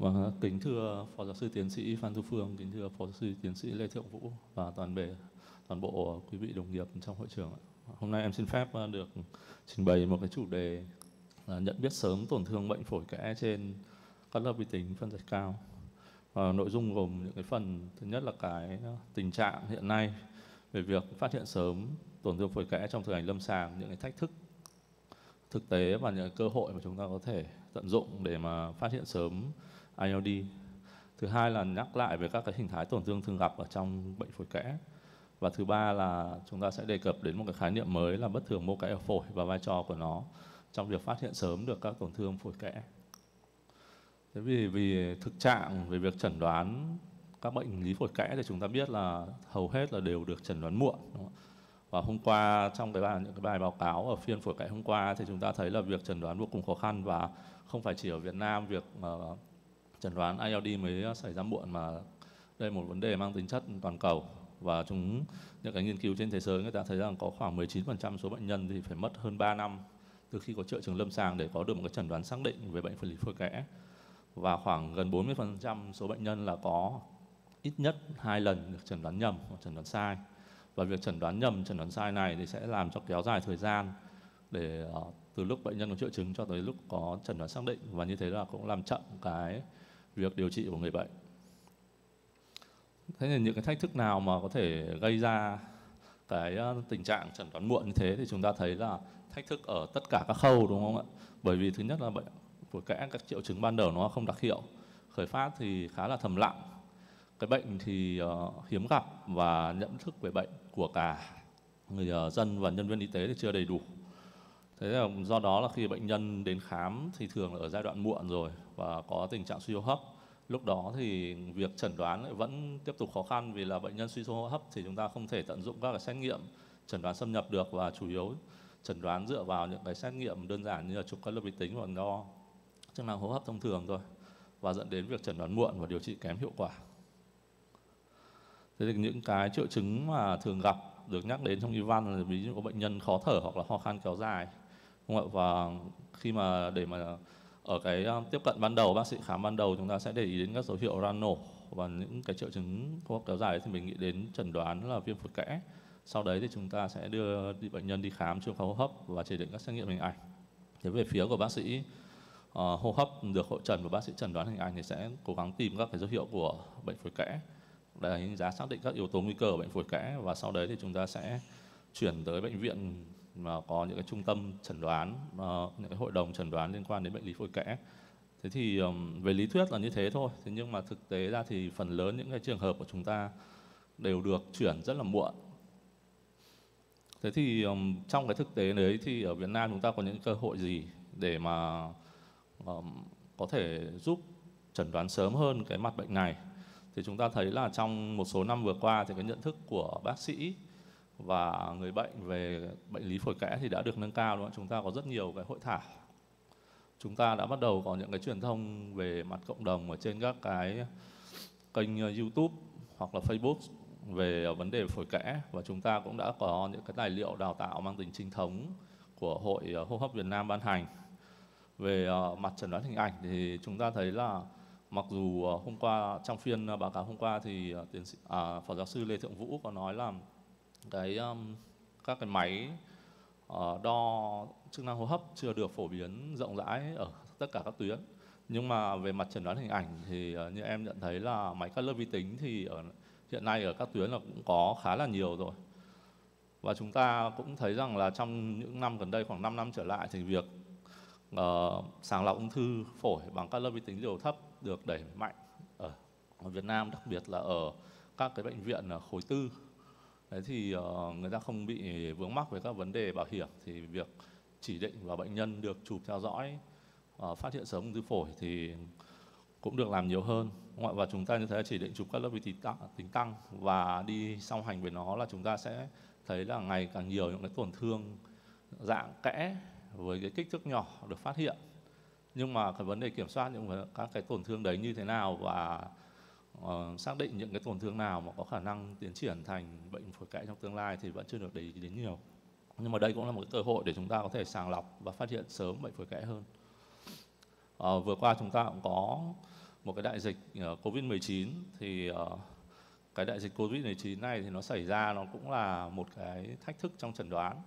và vâng kính thưa Phó Giáo sư Tiến sĩ Phan Thu Phương, kính thưa Phó Giáo sư Tiến sĩ Lê Thượng Vũ và toàn bề toàn bộ quý vị đồng nghiệp trong hội trường. Hôm nay em xin phép ờ, được trình bày một cái chủ đề là nhận biết sớm tổn thương bệnh phổi kẽ trên các lớp vi tính phân giải cao. Và ờ, nội dung gồm những cái phần thứ nhất là cái ờ, tình trạng hiện nay về việc phát hiện sớm tổn thương phổi kẽ trong thực hành lâm sàng, những cái thách thức thực tế và những cơ hội mà chúng ta có thể tận dụng để mà phát hiện sớm IOD. Thứ hai là nhắc lại về các cái hình thái tổn thương thường gặp ở trong bệnh phổi kẽ. Và thứ ba là chúng ta sẽ đề cập đến một cái khái niệm mới là bất thường mô kẽ ở phổi và vai trò của nó trong việc phát hiện sớm được các tổn thương phổi kẽ. Thế vì vì thực trạng về việc chẩn đoán các bệnh lý phổi kẽ thì chúng ta biết là hầu hết là đều được chẩn đoán muộn. Đúng không? Và hôm qua trong cái bài những cái bài báo cáo ở phiên phổi kẽ hôm qua thì chúng ta thấy là việc chẩn đoán vô cùng khó khăn và không phải chỉ ở Việt Nam việc uh, chẩn đoán ILD mới à, xảy ra muộn mà đây là một vấn đề mang tính chất toàn cầu và chúng những cái nghiên cứu trên thế giới người ta thấy rằng có khoảng 19% số bệnh nhân thì phải mất hơn 3 năm từ khi có triệu chứng lâm sàng để có được một cái chẩn đoán xác định về bệnh phình lý phổi kẽ và khoảng gần 40% số bệnh nhân là có ít nhất hai lần được chẩn đoán nhầm hoặc chẩn đoán sai và việc chẩn đoán nhầm chẩn đoán sai này thì sẽ làm cho kéo dài thời gian để ờ, từ lúc bệnh nhân có triệu chứng cho tới lúc có chẩn đoán xác định và như thế là cũng làm chậm cái việc điều trị của người bệnh. Thế nên những cái thách thức nào mà có thể gây ra cái ờ, tình trạng chẩn đoán muộn như thế thì chúng ta thấy là thách thức ở tất cả các khâu đúng không ạ? Bởi vì thứ nhất là bệnh của các các triệu chứng ban đầu nó không đặc hiệu, khởi phát thì khá là thầm lặng. Cái bệnh thì ờ, hiếm gặp và nhận thức về bệnh của cả người ờ, dân và nhân viên y tế thì chưa đầy đủ Thế là do đó là khi bệnh nhân đến khám thì thường là ở giai đoạn muộn rồi và có tình trạng suy hô hấp. Lúc đó thì việc chẩn đoán lại vẫn tiếp tục khó khăn vì là bệnh nhân suy hô hấp thì chúng ta không thể tận dụng các cái xét nghiệm chẩn đoán xâm nhập được và chủ yếu chẩn đoán dựa vào những cái xét nghiệm đơn giản như là chụp các lớp vi tính và đo chức năng hô hấp thông thường thôi và dẫn đến việc chẩn đoán muộn và điều trị kém hiệu quả. Thế thì những cái triệu chứng mà thường gặp được nhắc đến trong y văn là ví dụ có bệnh nhân khó thở hoặc là ho khan kéo dài không ạ? Và khi mà để mà ở cái tiếp cận ban đầu, bác sĩ khám ban đầu chúng ta sẽ để ý đến các dấu hiệu ran nổ và những cái triệu chứng hô kéo dài thì mình nghĩ đến chẩn đoán là viêm phổi kẽ. Sau đấy thì chúng ta sẽ đưa bệnh nhân đi khám chuyên khoa hô hấp và chỉ định các xét nghiệm hình ảnh. Thế về phía của bác sĩ uh, hô hấp được hội trần và bác sĩ chẩn đoán hình ảnh thì sẽ cố gắng tìm các cái dấu hiệu của bệnh phổi kẽ để đánh giá xác định các yếu tố nguy cơ của bệnh phổi kẽ và sau đấy thì chúng ta sẽ chuyển tới bệnh viện mà có những cái trung tâm chẩn đoán những cái hội đồng chẩn đoán liên quan đến bệnh lý phổi kẽ thế thì về lý thuyết là như thế thôi thế nhưng mà thực tế ra thì phần lớn những cái trường hợp của chúng ta đều được chuyển rất là muộn thế thì trong cái thực tế đấy thì ở Việt Nam chúng ta có những cơ hội gì để mà có thể giúp chẩn đoán sớm hơn cái mặt bệnh này thì chúng ta thấy là trong một số năm vừa qua thì cái nhận thức của bác sĩ và người bệnh về bệnh lý phổi kẽ thì đã được nâng cao đúng không? Chúng ta có rất nhiều cái hội thảo. Chúng ta đã bắt đầu có những cái truyền thông về mặt cộng đồng ở trên các cái kênh ờ, YouTube hoặc là Facebook về vấn đề phổi kẽ và chúng ta cũng đã có những cái tài liệu đào tạo mang tính chính thống của Hội ờ, Hô hấp Việt Nam ban hành. Về ờ, mặt chẩn đoán hình ảnh thì chúng ta thấy là mặc dù hôm qua trong phiên báo cáo hôm qua thì tiến sĩ, à, phó giáo sư Lê Thượng Vũ có nói là cái um, các cái máy uh, đo chức năng hô hấp chưa được phổ biến rộng rãi ở tất cả các tuyến nhưng mà về mặt chẩn đoán hình ảnh thì uh, như em nhận thấy là máy cắt lớp vi tính thì ở hiện nay ở các tuyến là cũng có khá là nhiều rồi và chúng ta cũng thấy rằng là trong những năm gần đây khoảng 5 năm trở lại thì việc uh, sàng lọc ung thư phổi bằng các lớp vi tính liều thấp được đẩy mạnh ở Việt Nam đặc biệt là ở các cái bệnh viện khối tư Đấy thì uh, người ta không bị vướng mắc về các vấn đề bảo hiểm thì việc chỉ định và bệnh nhân được chụp theo dõi uh, phát hiện sớm ung thư phổi thì cũng được làm nhiều hơn ngoại và chúng ta như thế chỉ định chụp các lớp vi tính tăng và đi song hành với nó là chúng ta sẽ thấy là ngày càng nhiều những cái tổn thương dạng kẽ với cái kích thước nhỏ được phát hiện nhưng mà cái vấn đề kiểm soát những các cái tổn thương đấy như thế nào và uh, xác định những cái tổn thương nào mà có khả năng tiến triển thành bệnh phổi kẽ trong tương lai thì vẫn chưa được để ý đến nhiều nhưng mà đây cũng là một cơ hội để chúng ta có thể sàng lọc và phát hiện sớm bệnh phổi kẽ hơn uh, vừa qua chúng ta cũng có một cái đại dịch uh, covid 19 thì uh, cái đại dịch covid 19 này thì nó xảy ra nó cũng là một cái thách thức trong chẩn đoán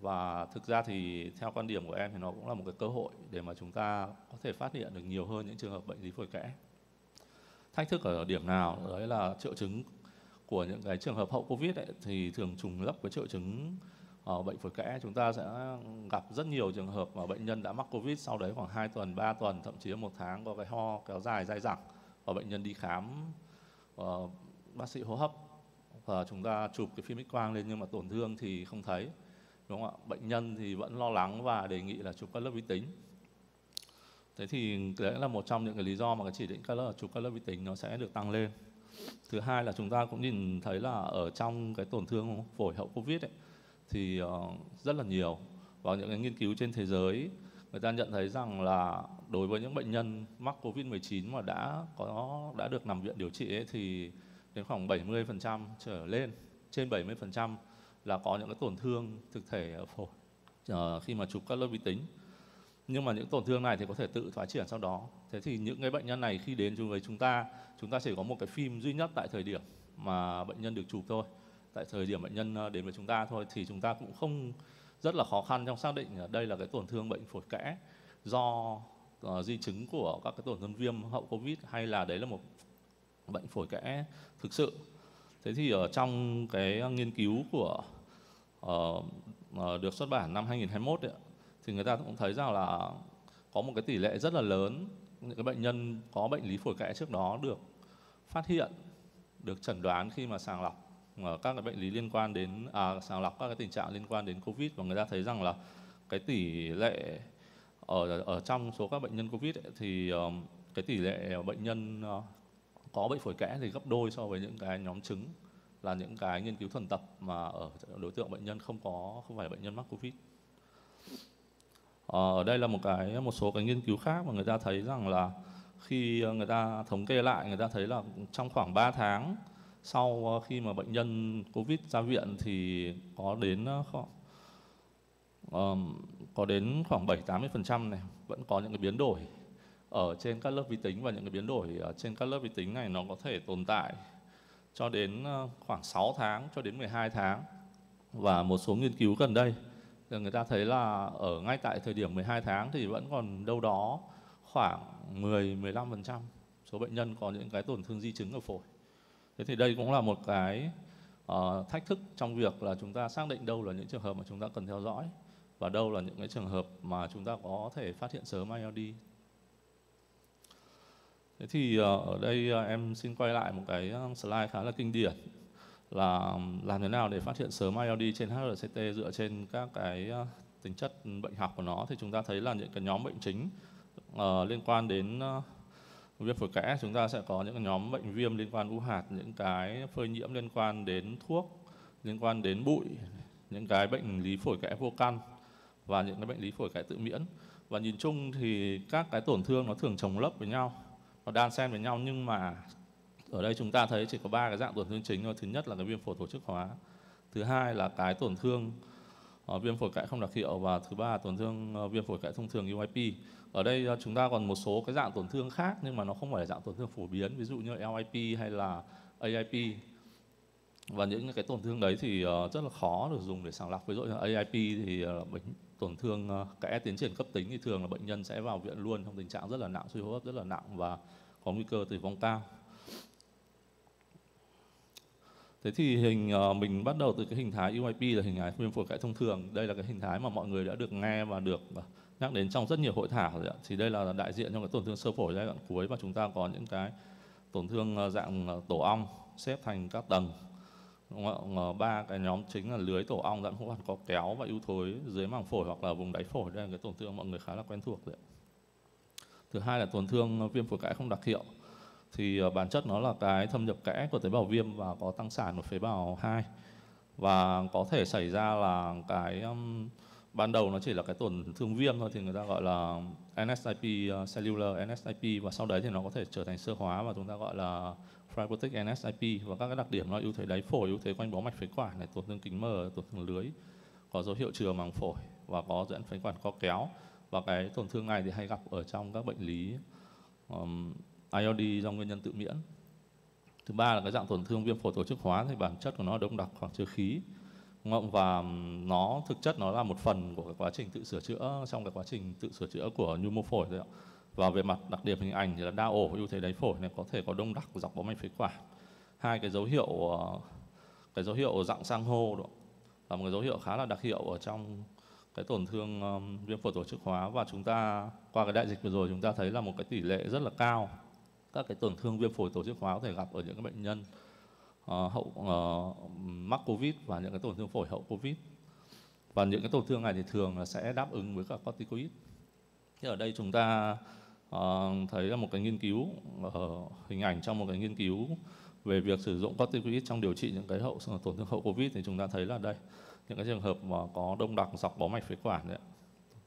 và thực ra thì theo quan điểm của em thì nó cũng là một cái cơ hội để mà chúng ta có thể phát hiện được nhiều hơn những trường hợp bệnh lý phổi kẽ thách thức ở điểm nào đấy là triệu chứng của những cái trường hợp hậu covid ấy, thì thường trùng lấp với triệu chứng uh, bệnh phổi kẽ chúng ta sẽ gặp rất nhiều trường hợp mà bệnh nhân đã mắc covid sau đấy khoảng 2 tuần 3 tuần thậm chí một tháng có cái ho kéo dài dai dẳng và bệnh nhân đi khám uh, bác sĩ hô hấp và chúng ta chụp cái phim X quang lên nhưng mà tổn thương thì không thấy đúng không ạ bệnh nhân thì vẫn lo lắng và đề nghị là chụp các lớp vi tính Thế thì đấy là một trong những cái lý do mà cái chỉ định color chụp color vi tính nó sẽ được tăng lên. Thứ hai là chúng ta cũng nhìn thấy là ở trong cái tổn thương phổi hậu Covid ấy, thì ờ, rất là nhiều và những cái nghiên cứu trên thế giới người ta nhận thấy rằng là đối với những bệnh nhân mắc Covid-19 mà đã có đã được nằm viện điều trị ấy, thì đến khoảng 70% trở lên, trên 70% là có những cái tổn thương thực thể ở phổi ờ, khi mà chụp các lớp vi tính nhưng mà những tổn thương này thì có thể tự thoái triển sau đó thế thì những cái bệnh nhân này khi đến với chúng ta chúng ta chỉ có một cái phim duy nhất tại thời điểm mà bệnh nhân được chụp thôi tại thời điểm bệnh nhân ờ, đến với chúng ta thôi thì chúng ta cũng không rất là khó khăn trong xác định ờ, đây là cái tổn thương bệnh phổi kẽ do uh, di chứng của các cái tổn thương viêm hậu covid hay là đấy là một bệnh phổi kẽ thực sự thế thì ở trong cái nghiên cứu của uh, được xuất bản năm 2021 ấy, thì người ta cũng thấy rằng là có một cái tỷ lệ rất là lớn những cái bệnh nhân có bệnh lý phổi kẽ trước đó được phát hiện được chẩn đoán khi mà sàng lọc ờ, các cái bệnh lý liên quan đến à, sàng lọc các cái tình trạng liên quan đến covid và người ta thấy rằng là cái tỷ lệ ở ở trong số các bệnh nhân covid ấy, thì ờ, cái tỷ lệ bệnh nhân ờ, có bệnh phổi kẽ thì gấp đôi so với những cái nhóm chứng là những cái nghiên cứu thuần tập mà ở đối tượng bệnh nhân không có không phải bệnh nhân mắc covid Ờ, ở đây là một cái một số cái nghiên cứu khác mà người ta thấy rằng là khi ờ, người ta thống kê lại người ta thấy là trong khoảng 3 tháng sau ờ, khi mà bệnh nhân covid ra viện thì có đến um, có đến khoảng 7 80% này vẫn có những cái biến đổi ở trên các lớp vi tính và những cái biến đổi ở trên các lớp vi tính này nó có thể tồn tại cho đến khoảng 6 tháng cho đến 12 tháng và một số nghiên cứu gần đây Ờ, người ta thấy là ở ngay tại thời điểm 12 tháng thì vẫn còn đâu đó khoảng 10-15% số bệnh nhân có những cái tổn thương di chứng ở phổi. Thế thì đây cũng là một cái uh, thách thức trong việc là chúng ta xác định đâu là những trường hợp mà chúng ta cần theo dõi và đâu là những cái trường hợp mà chúng ta có thể phát hiện sớm ILD. Thế thì uh, ở đây uh, em xin quay lại một cái slide khá là kinh điển là làm thế nào để phát hiện sớm ILD trên HRCT dựa trên các cái ờ, tính chất bệnh học của nó thì chúng ta thấy là những cái nhóm bệnh chính uh, liên quan đến uh, viêm phổi kẽ chúng ta sẽ có những cái nhóm bệnh viêm liên quan u hạt những cái phơi nhiễm liên quan đến thuốc liên quan đến bụi những cái bệnh lý phổi kẽ vô căn và những cái bệnh lý phổi kẽ tự miễn và nhìn chung thì các cái tổn thương nó thường chồng lấp với nhau nó đan xen với nhau nhưng mà ở đây chúng ta thấy chỉ có ba cái dạng tổn thương chính thôi thứ nhất là cái viêm phổi tổ chức hóa thứ hai là cái tổn thương uh, viêm phổi cạnh không đặc hiệu và thứ ba là tổn thương uh, viêm phổi cạnh thông thường UIP ở đây uh, chúng ta còn một số cái dạng tổn thương khác nhưng mà nó không phải là dạng tổn thương phổ biến ví dụ như LIP hay là AIP và những cái tổn thương đấy thì rất là khó được dùng để sàng lọc ví dụ như AIP thì bệnh tổn thương kẽ tiến triển cấp tính thì thường là bệnh nhân sẽ vào viện luôn trong tình trạng rất là nặng suy hô hấp rất là nặng và có nguy cơ tử vong cao Thế thì hình uh, mình bắt đầu từ cái hình thái UIP là hình thái viêm phổi cãi thông thường. Đây là cái hình thái mà mọi người đã được nghe và được ờ, nhắc đến trong rất nhiều hội thảo rồi ạ. Thì đây là đại diện cho cái tổn thương sơ phổi giai đoạn cuối và chúng ta có những cái tổn thương ờ, dạng tổ ong xếp thành các tầng. Ba cái nhóm chính là lưới tổ ong dẫn hỗn hợp có kéo và ưu thối dưới màng phổi hoặc là vùng đáy phổi. Đây là cái tổn thương mọi người khá là quen thuộc rồi ạ. Thứ hai là tổn thương viêm phổi cãi không đặc hiệu thì ờ, bản chất nó là cái thâm nhập kẽ của tế bào viêm và có tăng sản ở phế bào 2 và có thể xảy ra là cái um, ban đầu nó chỉ là cái tổn thương viêm thôi thì người ta gọi là NSIP uh, ờ, cellular NSIP và sau đấy thì nó có thể trở thành sơ hóa và chúng ta gọi là fibrotic NSIP và các cái đặc điểm nó ưu thế đáy phổi ưu thế quanh bó mạch phế quản này tổn thương kính mờ tổn thương lưới có dấu hiệu chừa màng phổi và có dẫn phế quản co kéo và cái tổn thương này thì hay gặp ở trong các bệnh lý um, ILD do nguyên nhân tự miễn. Thứ ba là cái dạng tổn thương viêm phổi tổ chức hóa thì bản chất của nó đông đặc khoảng chứa khí ngộng và nó thực chất nó là một phần của cái quá trình tự sửa chữa trong cái quá trình tự sửa chữa của nhu mô phổi đấy ạ. Và về mặt đặc điểm hình ảnh thì là đa ổ ưu thế đáy phổi này có thể có đông đặc dọc bóng mạch phế quản. Hai cái dấu hiệu ờ, cái dấu hiệu dạng sang hô đó là một cái dấu hiệu khá là đặc hiệu ở trong cái tổn thương viêm phổi tổ chức hóa và chúng ta qua cái đại dịch vừa rồi chúng ta thấy là một cái tỷ lệ rất là cao các cái tổn thương viêm phổi tổ chức hóa có thể gặp ở những cái bệnh nhân uh, hậu uh, mắc covid và những cái tổn thương phổi hậu covid và những cái tổn thương này thì thường là sẽ đáp ứng với cả corticoid thì ở đây chúng ta uh, thấy là một cái nghiên cứu uh, hình ảnh trong một cái nghiên cứu về việc sử dụng corticoid trong điều trị những cái hậu tổn thương hậu covid thì chúng ta thấy là đây những cái trường hợp mà có đông đặc dọc bó mạch phế quản đấy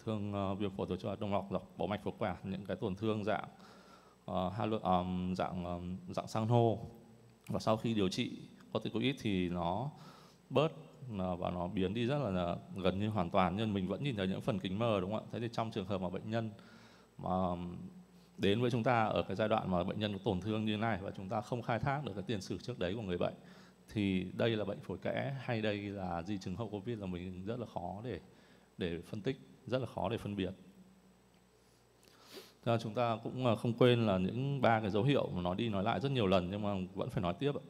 thương uh, viêm phổi tổ chức đông đặc dọc bó mạch phế quản những cái tổn thương dạng uh, ờ, halo, um, dạng um, dạng sang hô và sau khi điều trị corticoid thì nó bớt ờ, và nó biến đi rất là ờ, gần như hoàn toàn nhưng mình vẫn nhìn thấy những phần kính mờ đúng không ạ thế thì trong trường hợp mà bệnh nhân mà đến với chúng ta ở cái giai đoạn mà bệnh nhân có tổn thương như này và chúng ta không khai thác được cái tiền sử trước đấy của người bệnh thì đây là bệnh phổi kẽ hay đây là di chứng hậu covid là mình rất là khó để để phân tích rất là khó để phân biệt ra chúng ta cũng à, không quên là những ba cái dấu hiệu mà nó đi nói lại rất nhiều lần nhưng mà vẫn phải nói tiếp ạ.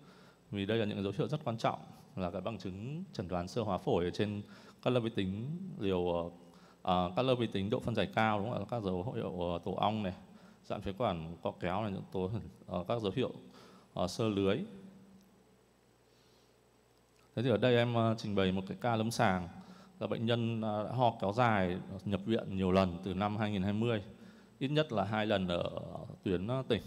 Vì đây là những dấu hiệu rất quan trọng là cái bằng chứng chẩn đoán sơ hóa phổi ở trên các lớp vi tính liều ờ, à, các lớp vi tính độ phân giải cao đúng không ạ? Các dấu hiệu ờ, tổ ong này, giãn phế quản co kéo này, những tố à, các dấu hiệu à, sơ lưới. Thế thì ở đây em trình bày một cái ca lâm sàng là bệnh nhân à, đã ho kéo dài nhập viện nhiều lần từ năm 2020 ít nhất là hai lần ở tuyến ờ, tỉnh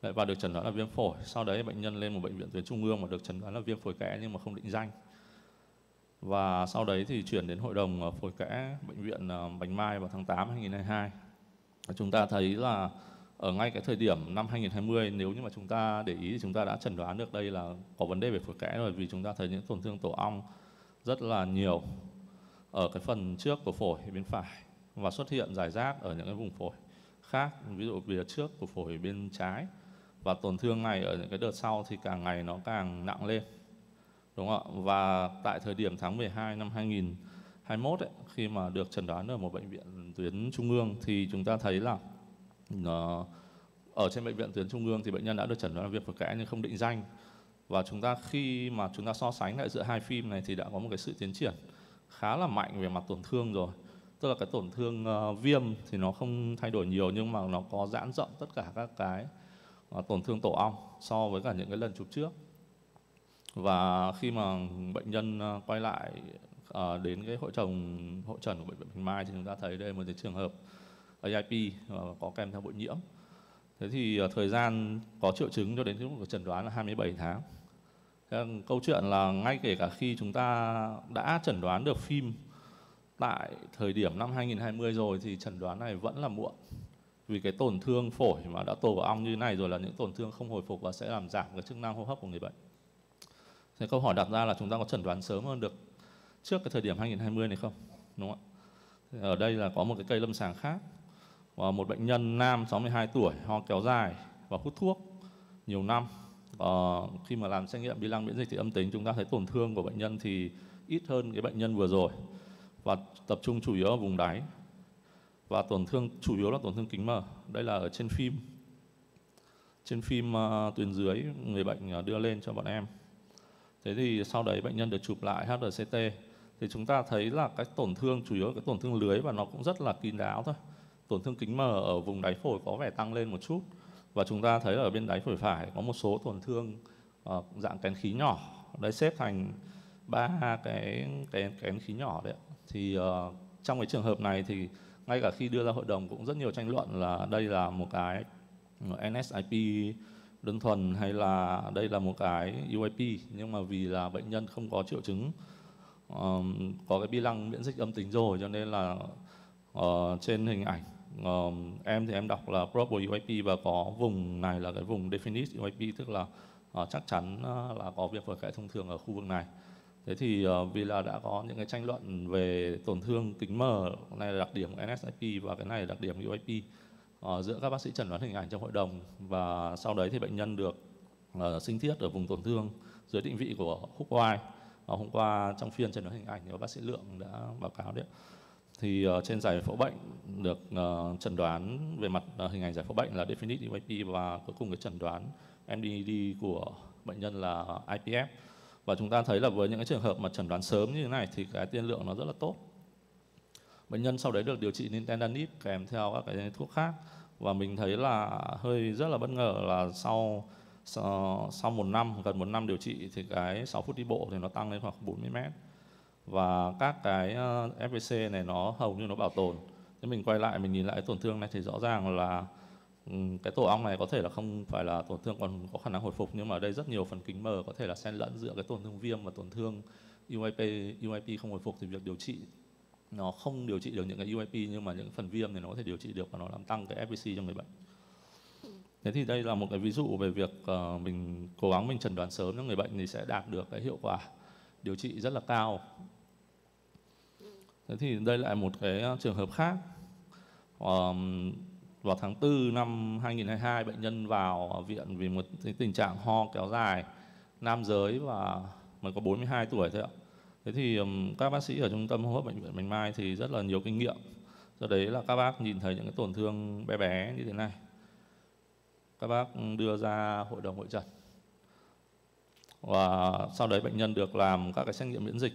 và được chẩn đoán là viêm phổi. Sau đấy bệnh nhân lên một bệnh viện tuyến trung ương và được chẩn đoán là viêm phổi kẽ nhưng mà không định danh. Và sau đấy thì chuyển đến hội đồng ờ, phổi kẽ bệnh viện ờ, Bạch Mai vào tháng 8 2022. Chúng ta thấy là ở ngay cái thời điểm năm 2020 nếu như mà chúng ta để ý thì chúng ta đã chẩn đoán được đây là có vấn đề về phổi kẽ rồi vì chúng ta thấy những tổn thương tổ ong rất là nhiều ở cái phần trước của phổi bên phải và xuất hiện giải rác ở những cái vùng phổi khác ví dụ bìa trước của phổi bên trái và tổn thương này ở những cái đợt sau thì càng ngày nó càng nặng lên đúng không ạ và tại thời điểm tháng 12 năm 2021 ấy, khi mà được chẩn đoán ở một bệnh viện tuyến trung ương thì chúng ta thấy là nó, ờ, ở trên bệnh viện tuyến trung ương thì bệnh nhân đã được chẩn đoán là viêm phổi kẽ nhưng không định danh và chúng ta khi mà chúng ta so sánh lại giữa hai phim này thì đã có một cái sự tiến triển khá là mạnh về mặt tổn thương rồi tức là cái tổn thương uh, viêm thì nó không thay đổi nhiều nhưng mà nó có giãn rộng tất cả các cái uh, tổn thương tổ ong so với cả những cái lần chụp trước và khi mà bệnh nhân ờ, quay lại uh, đến cái hội trần hội trần của bệnh viện Bình Mai thì chúng ta thấy đây là một cái trường hợp AIP uh, có kèm theo bội nhiễm thế thì uh, thời gian có triệu chứng cho đến lúc của chẩn đoán là 27 tháng thế câu chuyện là ngay kể cả khi chúng ta đã chẩn đoán được phim tại thời điểm năm 2020 rồi thì chẩn đoán này vẫn là muộn vì cái tổn thương phổi mà đã tổ vào ong như này rồi là những tổn thương không hồi phục và sẽ làm giảm cái chức năng hô hấp của người bệnh. Thế câu hỏi đặt ra là chúng ta có chẩn đoán sớm hơn được trước cái thời điểm 2020 này không? Đúng không ạ? Ở đây là có một cái cây lâm sàng khác và một bệnh nhân nam 62 tuổi ho kéo dài và hút thuốc nhiều năm. Ờ, khi mà làm xét nghiệm lăng miễn dịch thì âm tính chúng ta thấy tổn thương của bệnh nhân thì ít hơn cái bệnh nhân vừa rồi và tập trung chủ yếu ở vùng đáy và tổn thương chủ yếu là tổn thương kính mờ đây là ở trên phim trên phim uh, tuyến dưới người bệnh uh, đưa lên cho bọn em thế thì sau đấy bệnh nhân được chụp lại HRCT thì chúng ta thấy là cái tổn thương chủ yếu là cái tổn thương lưới và nó cũng rất là kín đáo thôi tổn thương kính mờ ở vùng đáy phổi có vẻ tăng lên một chút và chúng ta thấy ở bên đáy phổi phải có một số tổn thương uh, dạng kén khí nhỏ đấy xếp thành ba cái kén kén khí nhỏ đấy thì uh, trong cái trường hợp này thì ngay cả khi đưa ra hội đồng cũng rất nhiều tranh luận là đây là một cái ừ, NSIP đơn thuần hay là đây là một cái UIP nhưng mà vì là bệnh nhân không có triệu chứng um, có cái bi lăng miễn dịch âm tính rồi cho nên là uh, trên hình ảnh um, em thì em đọc là probable UIP và có vùng này là cái vùng definite UIP tức là uh, chắc chắn là có việc phổi kẽ thông thường ở khu vực này Thế thì uh, ờ, là đã có những cái tranh luận về tổn thương kính mờ, này là đặc điểm của NSIP và cái này là đặc điểm của UIP uh, ờ, giữa các bác sĩ chẩn đoán hình ảnh trong hội đồng và sau đấy thì bệnh nhân được uh, sinh thiết ở vùng tổn thương dưới định vị của húc Y. Uh, hôm qua trong phiên chẩn đoán hình ảnh thì bác sĩ Lượng đã báo cáo đấy. Thì uh, trên giải phẫu bệnh được uh, chẩn đoán về mặt uh, hình ảnh giải phẫu bệnh là definite UIP và cuối cùng cái chẩn đoán MDD của bệnh nhân là IPF và chúng ta thấy là với những cái trường hợp mà chẩn đoán sớm như thế này thì cái tiên lượng nó rất là tốt bệnh nhân sau đấy được điều trị nintendanib kèm theo các cái thuốc khác và mình thấy là hơi rất là bất ngờ là sau sau một năm gần một năm điều trị thì cái 6 phút đi bộ thì nó tăng lên khoảng 40 mét và các cái ờ, FVC này nó hầu như nó bảo tồn thế mình quay lại mình nhìn lại tổn thương này thì rõ ràng là Ừ, cái tổ ong này có thể là không phải là tổn thương còn có khả năng hồi phục nhưng mà ở đây rất nhiều phần kính mờ có thể là xen lẫn giữa cái tổn thương viêm và tổn thương UIP UIP không hồi phục thì việc điều trị nó không điều trị được những cái UIP nhưng mà những phần viêm thì nó có thể điều trị được và nó làm tăng cái FVC cho người bệnh. Thế thì đây là một cái ví dụ về việc ờ, mình cố gắng mình chẩn đoán sớm cho người bệnh thì sẽ đạt được cái hiệu quả điều trị rất là cao. Thế thì đây lại một cái ờ, trường hợp khác. Um, vào tháng 4 năm 2022 bệnh nhân vào viện vì một tình trạng ho kéo dài nam giới và mới có 42 tuổi thôi ạ. Thế thì các bác sĩ ở trung tâm hô hấp bệnh viện Bạch Mai thì rất là nhiều kinh nghiệm. Do đấy là các bác nhìn thấy những cái tổn thương bé bé như thế này. Các bác đưa ra hội đồng hội trần. Và sau đấy bệnh nhân được làm các cái xét nghiệm miễn dịch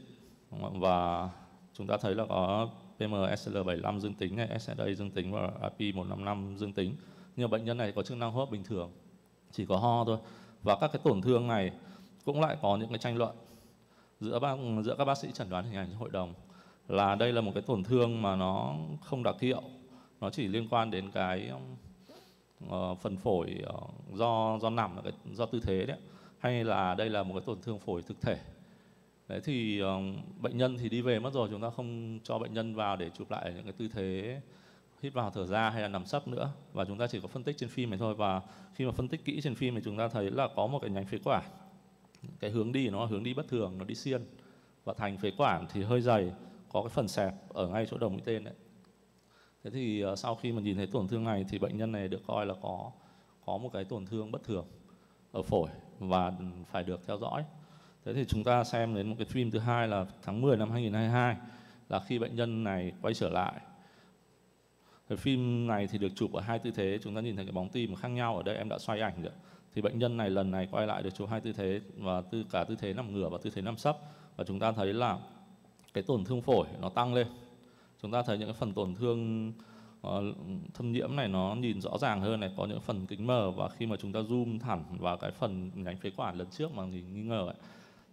và chúng ta thấy là có PmSL SL75 dương tính hay SLA dương tính và IP155 dương tính. Nhưng bệnh nhân này có chức năng hô hấp bình thường, chỉ có ho thôi. Và các cái tổn thương này cũng lại có những cái tranh luận giữa bác, giữa các bác sĩ chẩn đoán hình ảnh hội đồng là đây là một cái tổn thương mà nó không đặc hiệu, nó chỉ liên quan đến cái uh, phần phổi uh, do do nằm là cái do tư thế đấy hay là đây là một cái tổn thương phổi thực thể Đấy thì uh, bệnh nhân thì đi về mất rồi chúng ta không cho bệnh nhân vào để chụp lại những cái tư thế hít vào thở ra hay là nằm sấp nữa và chúng ta chỉ có phân tích trên phim này thôi và khi mà phân tích kỹ trên phim thì chúng ta thấy là có một cái nhánh phế quản cái hướng đi nó hướng đi bất thường nó đi xiên và thành phế quản thì hơi dày có cái phần sẹp ở ngay chỗ đầu mũi tên đấy thế thì uh, sau khi mà nhìn thấy tổn thương này thì bệnh nhân này được coi là có có một cái tổn thương bất thường ở phổi và ừ, phải được theo dõi Thế thì chúng ta xem đến một cái phim thứ hai là tháng 10 năm 2022 là khi bệnh nhân này quay trở lại. Cái phim này thì được chụp ở hai tư thế, chúng ta nhìn thấy cái bóng tim khác nhau ở đây em đã xoay ảnh rồi. Thì bệnh nhân này lần này quay lại được chụp hai tư thế và tư cả tư thế nằm ngửa và tư thế nằm sấp và chúng ta thấy là cái tổn thương phổi nó tăng lên. Chúng ta thấy những cái phần tổn thương ờ, thâm nhiễm này nó nhìn rõ ràng hơn này có những phần kính mờ và khi mà chúng ta zoom thẳng vào cái phần nhánh phế quản lần trước mà nghi ngờ ấy,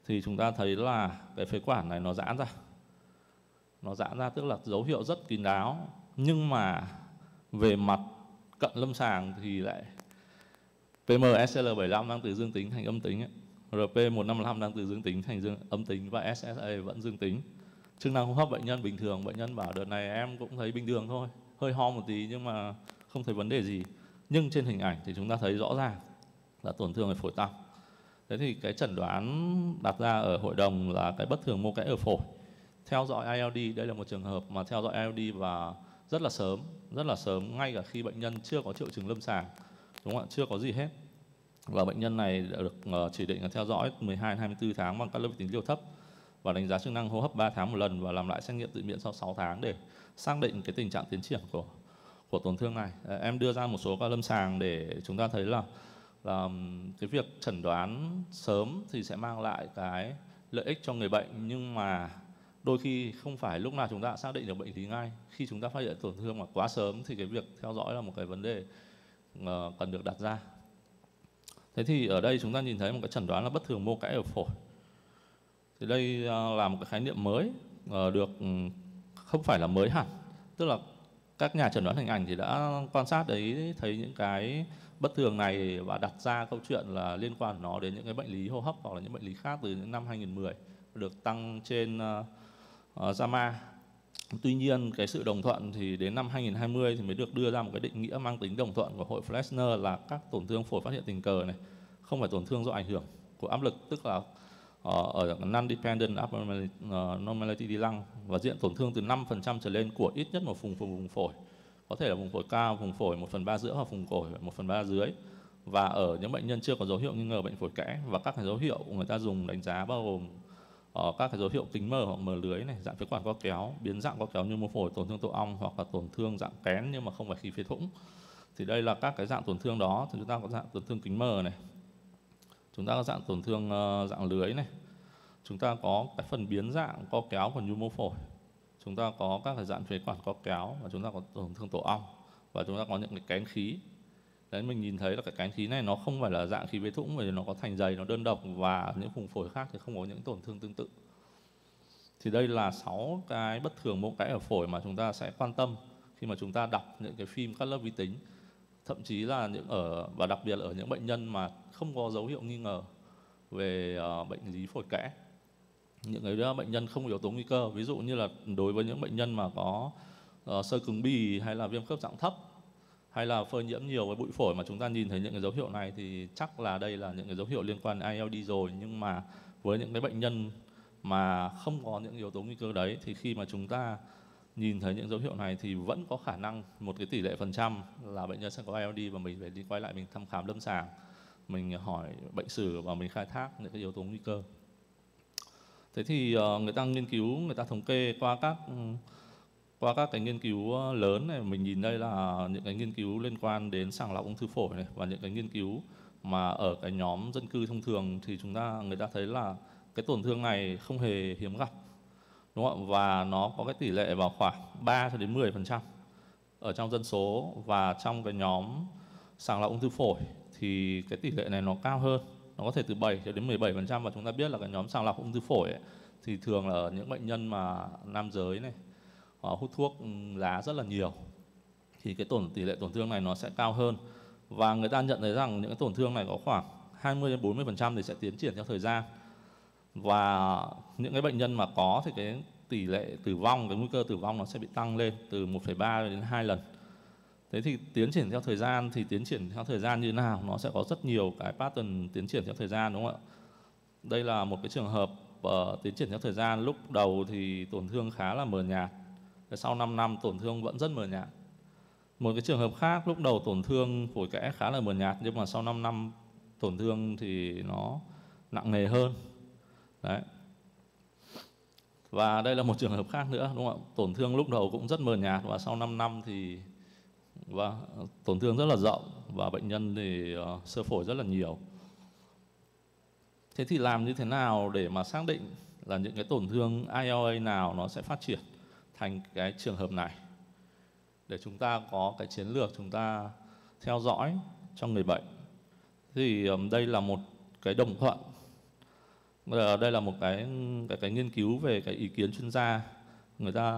thì chúng ta thấy là cái phế quản này nó giãn ra nó giãn ra tức là dấu hiệu rất kín đáo nhưng mà về mặt cận lâm sàng thì lại PMSL75 đang từ dương tính thành âm tính RP155 đang từ dương tính thành dương âm tính và SSA vẫn dương tính chức năng hô hấp bệnh nhân bình thường bệnh nhân bảo đợt này em cũng thấy bình thường thôi hơi ho một tí nhưng mà không thấy vấn đề gì nhưng trên hình ảnh thì chúng ta thấy rõ ràng là tổn thương ở phổi tắc Thế thì cái chẩn đoán đặt ra ở hội đồng là cái bất thường mô kẽ ở phổi. Theo dõi ILD, đây là một trường hợp mà theo dõi ILD và rất là sớm, rất là sớm ngay cả khi bệnh nhân chưa có triệu chứng lâm sàng, đúng không ạ? Chưa có gì hết. Và bệnh nhân này đã được ờ, chỉ định là theo dõi 12 24 tháng bằng các lớp vi tính liều thấp và đánh giá chức năng hô hấp 3 tháng một lần và làm lại xét nghiệm tự miễn sau 6 tháng để xác định cái tình trạng tiến triển của của tổn thương này. Ờ, em đưa ra một số các lâm sàng để chúng ta thấy là là cái việc chẩn đoán sớm thì sẽ mang lại cái lợi ích cho người bệnh nhưng mà đôi khi không phải lúc nào chúng ta xác định được bệnh lý ngay khi chúng ta phát hiện tổn thương mà quá sớm thì cái việc theo dõi là một cái vấn đề ờ, cần được đặt ra thế thì ở đây chúng ta nhìn thấy một cái chẩn đoán là bất thường mô cãi ở phổi thì đây ờ, là một cái khái niệm mới ờ, được ừ, không phải là mới hẳn tức là các nhà chẩn đoán hình ảnh thì đã quan sát đấy thấy những cái bất thường này và đặt ra câu chuyện là liên quan nó đến những cái bệnh lý hô hấp hoặc là những bệnh lý khác từ những năm 2010 được tăng trên uh, JAMA. Tuy nhiên cái sự đồng thuận thì đến năm 2020 thì mới được đưa ra một cái định nghĩa mang tính đồng thuận của hội Flexner là các tổn thương phổi phát hiện tình cờ này không phải tổn thương do ảnh hưởng của áp lực tức là Ờ, ở non-dependent abnormality ờ, đi lăng và diện tổn thương từ 5% trở lên của ít nhất một vùng vùng, vùng phổi có thể là vùng phổi cao, vùng phổi 1 phần 3 giữa hoặc vùng phổi 1 phần 3 dưới và ở những bệnh nhân chưa có dấu hiệu nghi ngờ bệnh phổi kẽ và các cái dấu hiệu người ta dùng đánh giá bao gồm uh, các cái dấu hiệu kính mờ hoặc mờ lưới này dạng phế quản có kéo biến dạng có kéo như mô phổi tổn thương tổ ong hoặc là tổn thương dạng kén nhưng mà không phải khí phế thủng thì đây là các cái dạng tổn thương đó thì chúng ta có dạng tổn thương kính mờ này chúng ta có dạng tổn thương ờ, dạng lưới này chúng ta có cái phần biến dạng co kéo của nhu mô phổi chúng ta có các cái dạng phế quản co kéo và chúng ta có tổn thương tổ ong và chúng ta có những cái cánh khí đấy mình nhìn thấy là cái cánh khí này nó không phải là dạng khí bế thủng mà nó có thành dày nó đơn độc và những vùng phổi khác thì không có những tổn thương tương tự thì đây là 6 cái bất thường mỗi cái ở phổi mà chúng ta sẽ quan tâm khi mà chúng ta đọc những cái phim các lớp vi tính thậm chí là những ở và đặc biệt là ở những bệnh nhân mà không có dấu hiệu nghi ngờ về uh, bệnh lý phổi kẽ những người đó, ờ, bệnh nhân không yếu tố nguy cơ ví dụ như là đối với những bệnh nhân mà có uh, sơ cứng bì hay là viêm khớp dạng thấp hay là phơi nhiễm nhiều với bụi phổi mà chúng ta nhìn thấy những cái dấu hiệu này thì chắc là đây là những cái dấu hiệu liên quan đến ILD rồi nhưng mà với những cái bệnh nhân mà không có những yếu tố nguy cơ đấy thì khi mà chúng ta nhìn thấy những dấu hiệu này thì vẫn có khả năng một cái tỷ lệ phần trăm là bệnh nhân sẽ có ILD và mình phải đi quay lại mình thăm khám lâm sàng mình hỏi bệnh sử và mình khai thác những cái yếu tố nguy cơ thế thì ờ, người ta nghiên cứu người ta thống kê qua các ừ, qua các cái nghiên cứu ờ, lớn này mình nhìn đây là những cái nghiên cứu liên quan đến sàng lọc ung thư phổi này và những cái nghiên cứu mà ở cái nhóm dân cư thông thường thì chúng ta người ta thấy là cái tổn thương này không hề hiếm gặp đúng không và nó có cái tỷ lệ vào khoảng 3 cho đến 10 phần trăm ở trong dân số và trong cái nhóm sàng lọc ung thư phổi thì cái tỷ lệ này nó cao hơn nó có thể từ 7 cho đến 17 phần trăm và chúng ta biết là cái nhóm sàng lọc ung thư phổi ấy, thì thường là ở những bệnh nhân mà nam giới này họ hút thuốc lá rất là nhiều thì cái tổn tỷ lệ tổn thương này nó sẽ cao hơn và người ta nhận thấy rằng những cái tổn thương này có khoảng 20 đến 40 phần trăm thì sẽ tiến triển theo thời gian và những cái bệnh nhân mà có thì cái tỷ lệ tử vong cái nguy cơ tử vong nó sẽ bị tăng lên từ 1,3 đến 2 lần thế thì tiến triển theo thời gian thì tiến triển theo thời gian như thế nào nó sẽ có rất nhiều cái pattern tiến triển theo thời gian đúng không ạ đây là một cái trường hợp uh, tiến triển theo thời gian lúc đầu thì tổn thương khá là mờ nhạt sau 5 năm tổn thương vẫn rất mờ nhạt một cái trường hợp khác lúc đầu tổn thương phổi kẽ khá là mờ nhạt nhưng mà sau 5 năm tổn thương thì nó nặng nề hơn Đấy. Và đây là một trường hợp khác nữa đúng không ạ? Tổn thương lúc đầu cũng rất mờ nhạt và sau 5 năm thì và vâng, tổn thương rất là rộng và bệnh nhân thì uh, sơ phổi rất là nhiều. Thế thì làm như thế nào để mà xác định là những cái tổn thương IOA nào nó sẽ phát triển thành cái trường hợp này để chúng ta có cái chiến lược chúng ta theo dõi cho người bệnh. Thì um, đây là một cái đồng thuận Bây giờ đây là một cái cái cái nghiên cứu về cái ý kiến chuyên gia. Người ta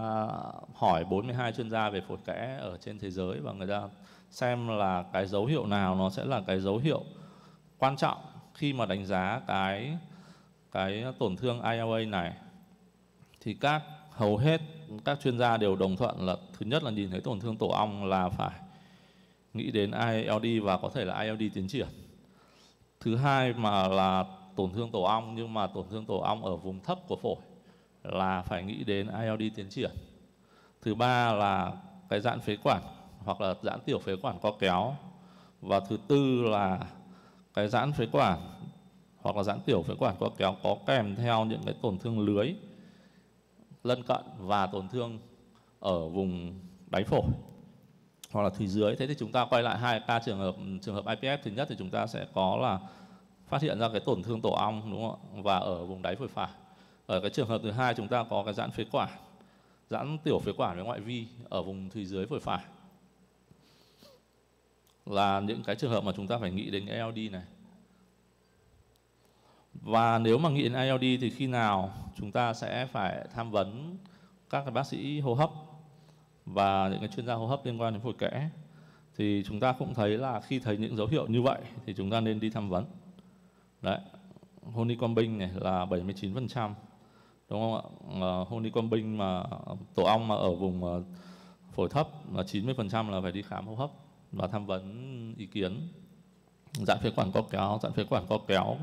hỏi 42 chuyên gia về phổi kẽ ở trên thế giới và người ta xem là cái dấu hiệu nào nó sẽ là cái dấu hiệu quan trọng khi mà đánh giá cái cái tổn thương IOA này thì các hầu hết các chuyên gia đều đồng thuận là thứ nhất là nhìn thấy tổn thương tổ ong là phải nghĩ đến ILD và có thể là ILD tiến triển. Thứ hai mà là tổn thương tổ ong nhưng mà tổn thương tổ ong ở vùng thấp của phổi là phải nghĩ đến ILD tiến triển. Thứ ba là cái giãn phế quản hoặc là giãn tiểu phế quản có kéo. Và thứ tư là cái giãn phế quản hoặc là giãn tiểu phế quản có kéo có kèm theo những cái tổn thương lưới lân cận và tổn thương ở vùng đáy phổi hoặc là thùy dưới thế thì chúng ta quay lại hai ca trường hợp trường hợp IPF thứ nhất thì chúng ta sẽ có là phát hiện ra cái tổn thương tổ ong đúng không ạ? Và ở vùng đáy phổi phải. Ở cái trường hợp thứ hai chúng ta có cái giãn phế quản, giãn tiểu phế quản với ngoại vi ở vùng thùy dưới phổi phải. Là những cái trường hợp mà chúng ta phải nghĩ đến ALD này. Và nếu mà nghĩ đến ALD thì khi nào chúng ta sẽ phải tham vấn các cái bác sĩ hô hấp và những cái chuyên gia hô hấp liên quan đến phổi kẽ thì chúng ta cũng thấy là khi thấy những dấu hiệu như vậy thì chúng ta nên đi tham vấn đấy Hony Quambing này là 79% đúng không ạ à, ờ, Hony Quambing mà tổ ong mà ở vùng ờ, phổi thấp là 90% là phải đi khám hô hấp và tham vấn ý kiến giãn phế quản có kéo giãn phế quản có kéo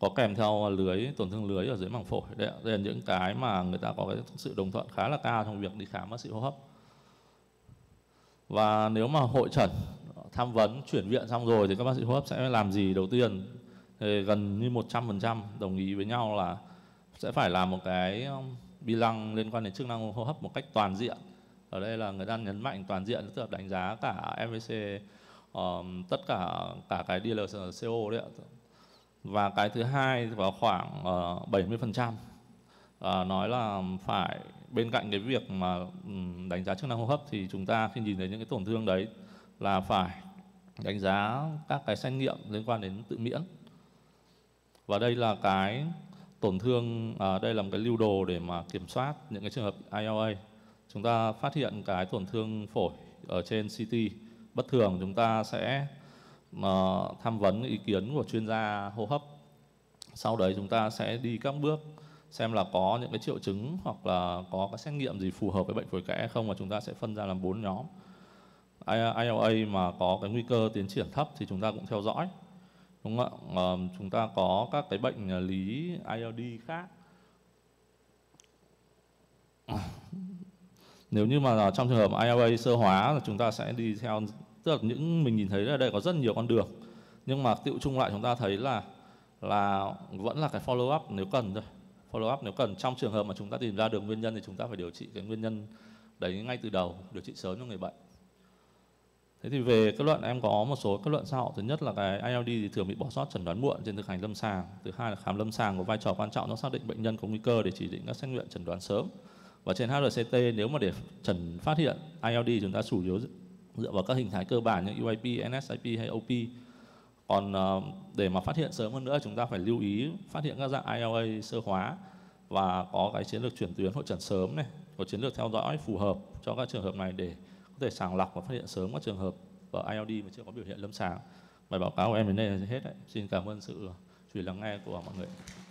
có kèm theo lưới tổn thương lưới ở dưới màng phổi đấy đây là những cái mà người ta có cái sự đồng thuận khá là cao trong việc đi khám bác sĩ hô hấp và nếu mà hội trần tham vấn chuyển viện xong rồi thì các bác sĩ hô hấp sẽ làm gì đầu tiên gần như 100% đồng ý với nhau là sẽ phải làm một cái um, bi lăng liên quan đến chức năng hô hấp một cách toàn diện ở đây là người ta nhấn mạnh toàn diện tức là đánh giá cả MVC um, tất cả cả cái DLCO đấy ạ và cái thứ hai vào khoảng uh, 70% uh, nói là phải bên cạnh cái việc mà um, đánh giá chức năng hô hấp thì chúng ta khi nhìn thấy những cái tổn thương đấy là phải đánh giá các cái xét nghiệm liên quan đến tự miễn và đây là cái tổn thương à, đây là một cái lưu đồ để mà kiểm soát những cái trường hợp ILA chúng ta phát hiện cái tổn thương phổi ở trên CT bất thường chúng ta sẽ mà tham vấn ý kiến của chuyên gia hô hấp sau đấy chúng ta sẽ đi các bước xem là có những cái triệu chứng hoặc là có cái xét nghiệm gì phù hợp với bệnh phổi kẽ không và chúng ta sẽ phân ra làm bốn nhóm ILA mà có cái nguy cơ tiến triển thấp thì chúng ta cũng theo dõi đúng không ạ à, chúng ta có các cái bệnh ờ, lý ILD khác nếu như mà trong trường hợp ILA sơ hóa là chúng ta sẽ đi theo tức là những mình nhìn thấy là đây có rất nhiều con đường nhưng mà tiệu chung lại chúng ta thấy là là vẫn là cái follow up nếu cần thôi follow up nếu cần trong trường hợp mà chúng ta tìm ra được nguyên nhân thì chúng ta phải điều trị cái nguyên nhân đấy ngay từ đầu điều trị sớm cho người bệnh Thế thì về kết luận em có một số kết luận sau: hội. Thứ nhất là cái ILD thì thường bị bỏ sót chẩn đoán muộn trên thực hành lâm sàng. Thứ hai là khám lâm sàng có vai trò quan trọng nó xác định bệnh nhân có nguy cơ để chỉ định các xét nghiệm chẩn đoán sớm. Và trên HRCT nếu mà để chẩn phát hiện ILD chúng ta chủ yếu dựa vào các hình thái cơ bản như UIP, NSIP hay OP. Còn ờ, để mà phát hiện sớm hơn nữa chúng ta phải lưu ý phát hiện các dạng ILA sơ hóa và có cái chiến lược chuyển tuyến hội trần sớm này, có chiến lược theo dõi phù hợp cho các trường hợp này để có thể sàng lọc và phát hiện sớm các trường hợp ở ILD mà chưa có biểu hiện lâm sàng. Bài báo cáo của em đến đây là hết. Đấy. Xin cảm ơn sự chú ý lắng nghe của mọi người.